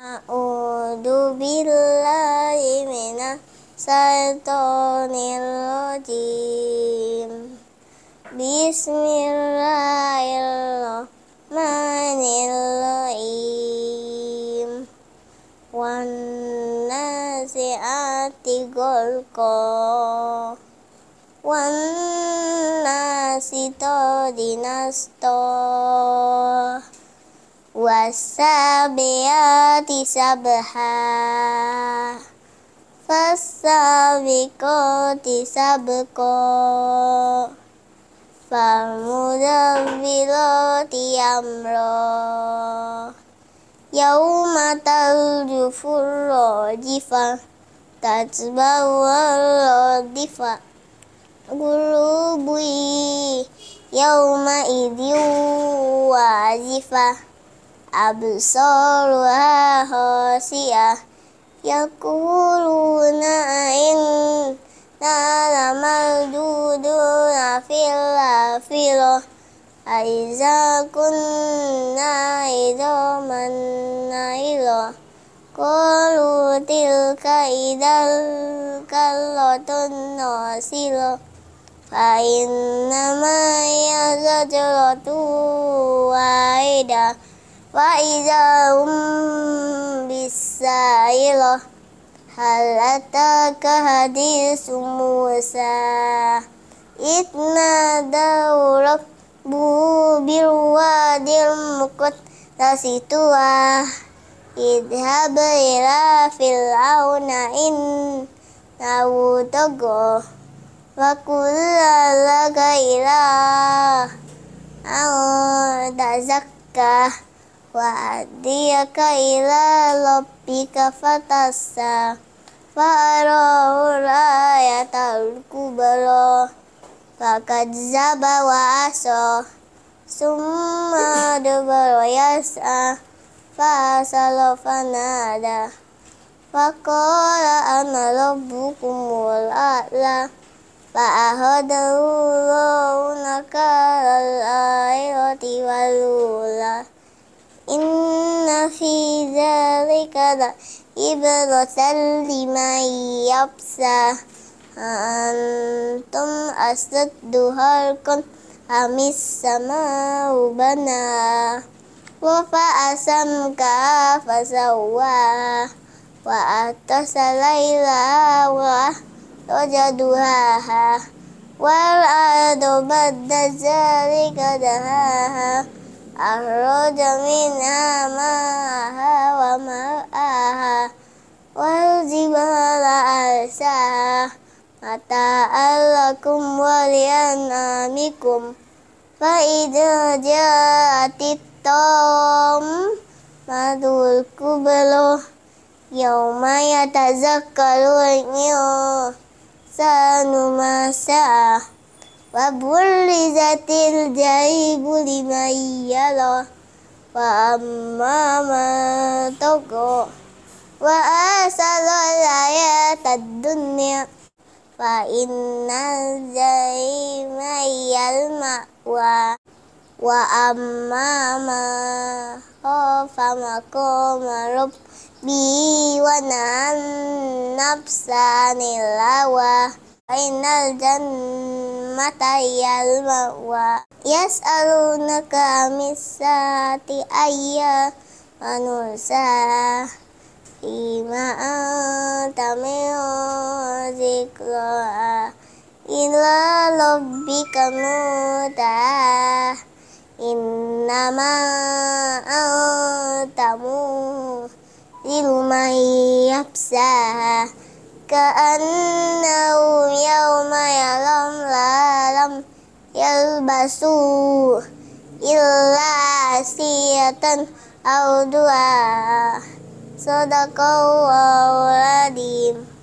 A'udhu billahi minah Saitonil rojim Bismillahirrahmanirrahim. Wan nasi'ati golqa. Wan nasito dinasto wasabiati sabha fasabiqati sabqa falmudabbirati amra yauma tarjufur rajifa tatbawal radifa gulubi yauma idiu wazifah أبصارها خاسئة يقولون إنا لمردودون في الآخرة أإذا كنا عظاما نخرة قالوا تلك إذا كرة ناصرة فإنما هي زجرة واحدة Wa idza bisa bisailo halata ataka hadis Musa itna daurak bu bil wadil mukut tasitua idhab ila fil auna in nawu togo wa kullalaka ila Allah tazakkah Wadiah kaila, lopika fatah sah, fa roh roh raya ta'ruk ku baloh, zaba waso, summa duba roh yasah, fa salofanada, fa kola ama lobu ku mulalah, fa aho da wolo, wuna inna fi zalika la ibratan liman yabsa antum asdadu halkun amis sama ubana wa asam ka fasawa wa atas laila wa wajaduha wal adu badda zalika dahaha أخرج منها ماءها ومرآها والجبال أرساها متاعا لكم ولأنامكم فإذا جاءت مدو الكبل يوم يتذكر الإنسان ما سعى وبرزت الجيب لمن يرى فأما من تقى وآثر الحياة الدنيا فإن الجيب يلمع وأما من خاف مقام ربي ونهى النفس عن الهوى Ainal jannata yal mawa Yas'alunaka misati ayya manusa Ima anta min zikra Ila rabbika muta Innama tamu ilmai yapsa Ka'anna yalbasu illa siyatan au dua sadaqallahu